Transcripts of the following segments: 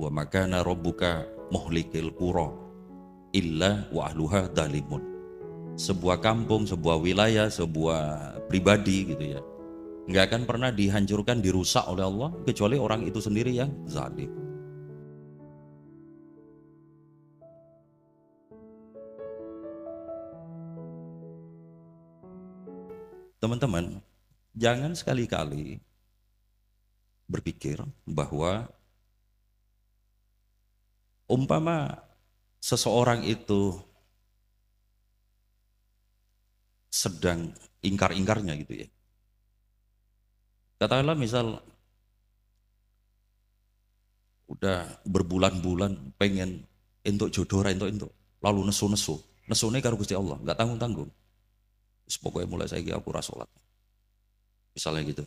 wa makana rabbuka muhlikil qura illa wa ahluha dalimun sebuah kampung, sebuah wilayah, sebuah pribadi gitu ya nggak akan pernah dihancurkan, dirusak oleh Allah kecuali orang itu sendiri yang zalim teman-teman jangan sekali-kali berpikir bahwa Umpama seseorang itu sedang ingkar-ingkarnya gitu ya. Katakanlah misal udah berbulan-bulan pengen entuk jodoh entuk entuk lalu nesu-nesu. nesu ini karo Gusti Allah, nggak tanggung-tanggung. Terus pokoknya mulai saya aku rasolat, Misalnya gitu.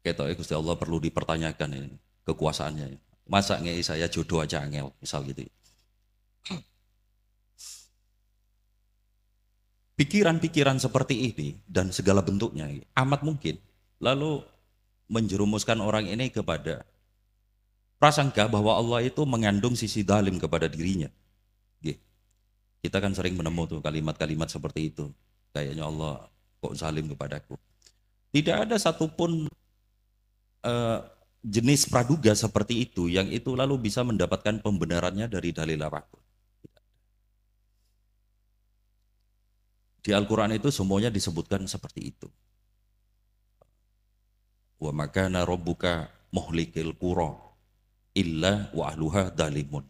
Kita Gusti Allah perlu dipertanyakan ini kekuasaannya. Ini. Masa ngei saya jodoh aja angel, misal gitu. Pikiran-pikiran seperti ini dan segala bentuknya amat mungkin lalu menjerumuskan orang ini kepada prasangka bahwa Allah itu mengandung sisi dalim kepada dirinya. Gitu. Kita kan sering menemu tuh kalimat-kalimat seperti itu. Kayaknya Allah kok zalim kepadaku. Tidak ada satupun uh, jenis praduga seperti itu yang itu lalu bisa mendapatkan pembenarannya dari dalil apapun. Di Al-Quran itu semuanya disebutkan seperti itu. Wa makana robbuka muhlikil kuro illa wa ahluha dalimun.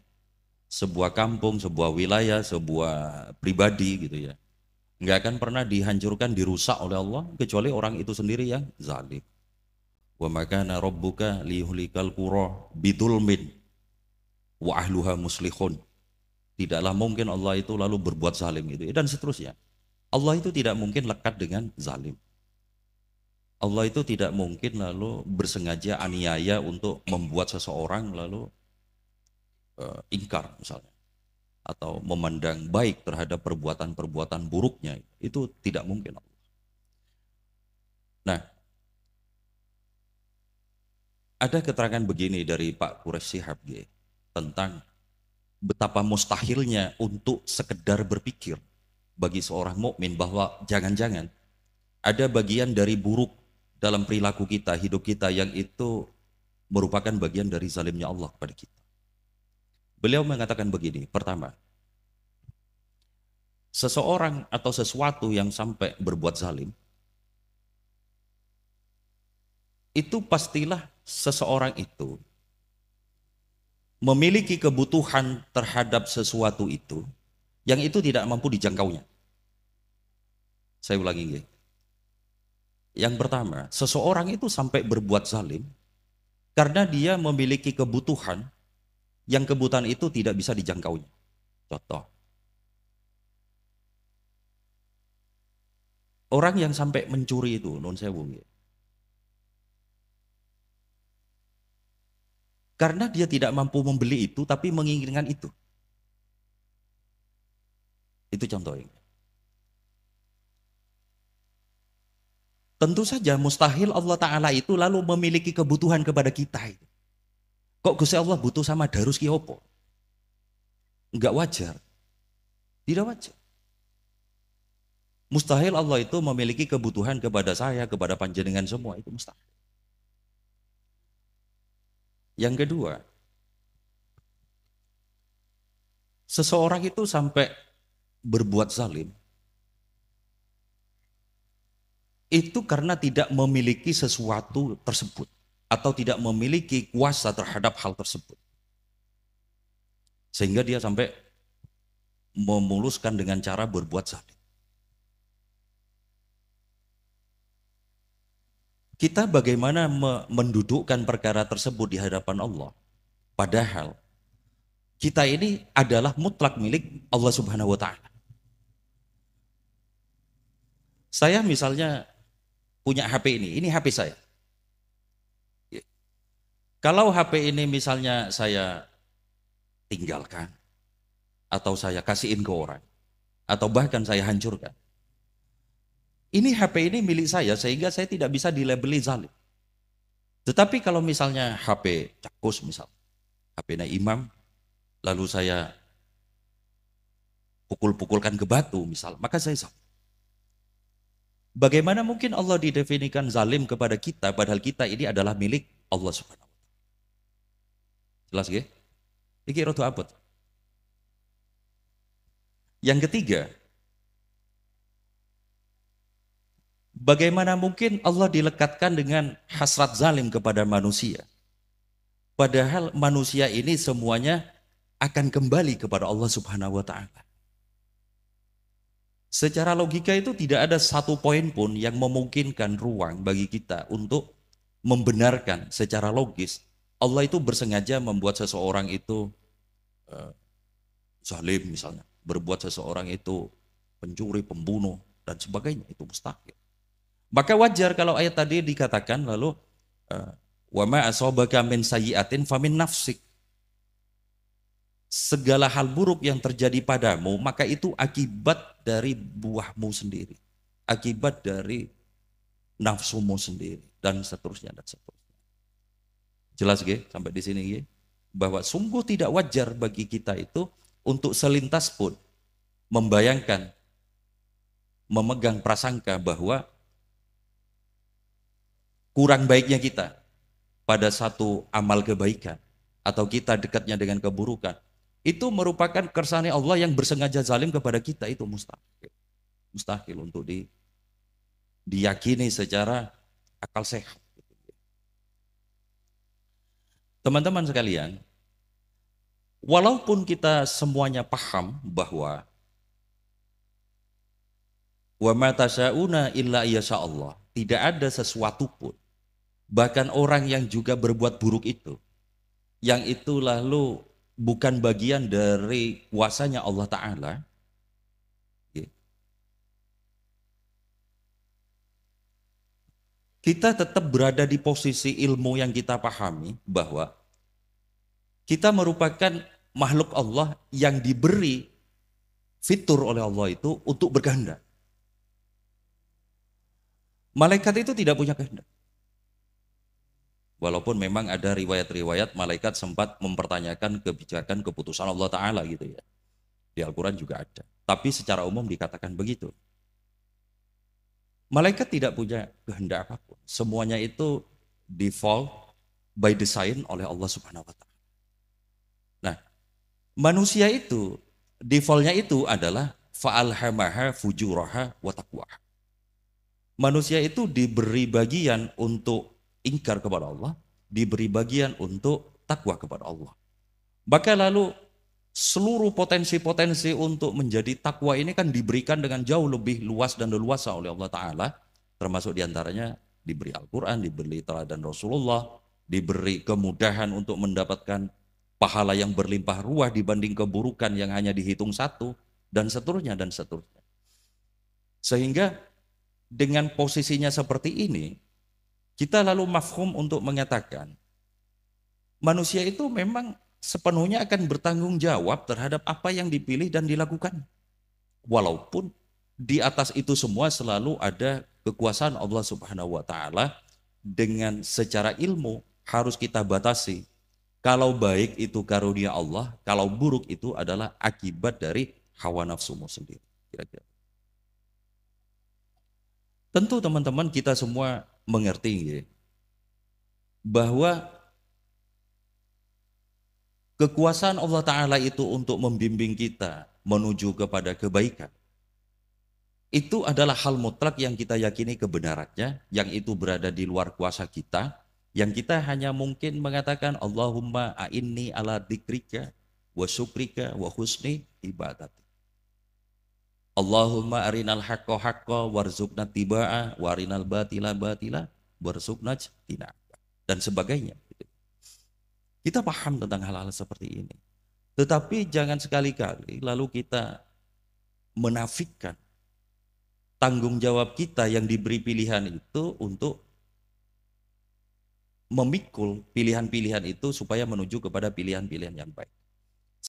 Sebuah kampung, sebuah wilayah, sebuah pribadi gitu ya. Nggak akan pernah dihancurkan, dirusak oleh Allah kecuali orang itu sendiri yang zalim wa makana rabbuka liyuhlikal qura bidulmin wa ahluha muslihun tidaklah mungkin Allah itu lalu berbuat zalim itu dan seterusnya Allah itu tidak mungkin lekat dengan zalim Allah itu tidak mungkin lalu bersengaja aniaya untuk membuat seseorang lalu uh, ingkar misalnya atau memandang baik terhadap perbuatan-perbuatan buruknya itu tidak mungkin Allah. Nah, ada keterangan begini dari Pak Kures Sihab tentang betapa mustahilnya untuk sekedar berpikir bagi seorang mukmin bahwa jangan-jangan ada bagian dari buruk dalam perilaku kita, hidup kita yang itu merupakan bagian dari zalimnya Allah kepada kita. Beliau mengatakan begini, pertama, seseorang atau sesuatu yang sampai berbuat zalim, itu pastilah seseorang itu memiliki kebutuhan terhadap sesuatu itu yang itu tidak mampu dijangkaunya. Saya ulangi ya. Yang pertama, seseorang itu sampai berbuat zalim karena dia memiliki kebutuhan yang kebutuhan itu tidak bisa dijangkaunya. Contoh. Orang yang sampai mencuri itu, non saya Karena dia tidak mampu membeli itu, tapi menginginkan itu. Itu contohnya. Tentu saja mustahil Allah Ta'ala itu lalu memiliki kebutuhan kepada kita. Kok Gusti Allah butuh sama darus kiopo? Enggak wajar. Tidak wajar. Mustahil Allah itu memiliki kebutuhan kepada saya, kepada panjenengan semua. Itu mustahil. Yang kedua, seseorang itu sampai berbuat zalim itu karena tidak memiliki sesuatu tersebut atau tidak memiliki kuasa terhadap hal tersebut. Sehingga dia sampai memuluskan dengan cara berbuat zalim. kita bagaimana mendudukkan perkara tersebut di hadapan Allah. Padahal kita ini adalah mutlak milik Allah Subhanahu wa taala. Saya misalnya punya HP ini, ini HP saya. Kalau HP ini misalnya saya tinggalkan atau saya kasihin ke orang atau bahkan saya hancurkan, ini HP ini milik saya sehingga saya tidak bisa dilabeli zalim. Tetapi kalau misalnya HP cakus misal, HP na imam, lalu saya pukul-pukulkan ke batu misal, maka saya zalim. Bagaimana mungkin Allah didefinikan zalim kepada kita padahal kita ini adalah milik Allah Subhanahu wa taala. Jelas nggih? Iki rada abot. Yang ketiga, Bagaimana mungkin Allah dilekatkan dengan hasrat zalim kepada manusia? Padahal manusia ini semuanya akan kembali kepada Allah Subhanahu wa taala. Secara logika itu tidak ada satu poin pun yang memungkinkan ruang bagi kita untuk membenarkan secara logis Allah itu bersengaja membuat seseorang itu eh, zalim misalnya, berbuat seseorang itu pencuri, pembunuh dan sebagainya itu mustahil. Maka wajar kalau ayat tadi dikatakan lalu eh, wama asobaka min sayyi'atin famin nafsik. Segala hal buruk yang terjadi padamu maka itu akibat dari buahmu sendiri, akibat dari nafsumu sendiri dan seterusnya dan seterusnya. Jelas gak? sampai di sini gak? bahwa sungguh tidak wajar bagi kita itu untuk selintas pun membayangkan memegang prasangka bahwa kurang baiknya kita pada satu amal kebaikan atau kita dekatnya dengan keburukan itu merupakan kersane Allah yang bersengaja zalim kepada kita itu mustahil mustahil untuk di diyakini secara akal sehat teman-teman sekalian walaupun kita semuanya paham bahwa wa ma tasyauna illa Allah tidak ada sesuatu pun bahkan orang yang juga berbuat buruk itu yang itu lalu bukan bagian dari kuasanya Allah Ta'ala ya. kita tetap berada di posisi ilmu yang kita pahami bahwa kita merupakan makhluk Allah yang diberi fitur oleh Allah itu untuk berganda Malaikat itu tidak punya kehendak. Walaupun memang ada riwayat-riwayat malaikat sempat mempertanyakan kebijakan keputusan Allah Ta'ala gitu ya. Di Al-Quran juga ada. Tapi secara umum dikatakan begitu. Malaikat tidak punya kehendak apapun. Semuanya itu default by design oleh Allah Subhanahu wa taala. Nah, manusia itu defaultnya itu adalah fa'alhamaha fujuraha wa taqwaha manusia itu diberi bagian untuk ingkar kepada Allah, diberi bagian untuk takwa kepada Allah. Maka lalu seluruh potensi-potensi untuk menjadi takwa ini kan diberikan dengan jauh lebih luas dan leluasa oleh Allah Ta'ala. Termasuk diantaranya diberi Al-Quran, diberi teladan Rasulullah, diberi kemudahan untuk mendapatkan pahala yang berlimpah ruah dibanding keburukan yang hanya dihitung satu, dan seterusnya, dan seterusnya. Sehingga dengan posisinya seperti ini, kita lalu mafhum untuk mengatakan manusia itu memang sepenuhnya akan bertanggung jawab terhadap apa yang dipilih dan dilakukan. Walaupun di atas itu semua selalu ada kekuasaan Allah Subhanahu wa taala dengan secara ilmu harus kita batasi. Kalau baik itu karunia Allah, kalau buruk itu adalah akibat dari hawa nafsumu sendiri. Kira-kira. Tentu teman-teman kita semua mengerti gitu ya, bahwa kekuasaan Allah Ta'ala itu untuk membimbing kita menuju kepada kebaikan. Itu adalah hal mutlak yang kita yakini kebenarannya, yang itu berada di luar kuasa kita, yang kita hanya mungkin mengatakan Allahumma a'inni ala dikrika wa syukrika wa husni ibadat. Allahumma arinal haqqa haqqa warzuqna tiba'a warinal batila batila warzuqna tina dan sebagainya kita paham tentang hal-hal seperti ini tetapi jangan sekali-kali lalu kita menafikan tanggung jawab kita yang diberi pilihan itu untuk memikul pilihan-pilihan itu supaya menuju kepada pilihan-pilihan yang baik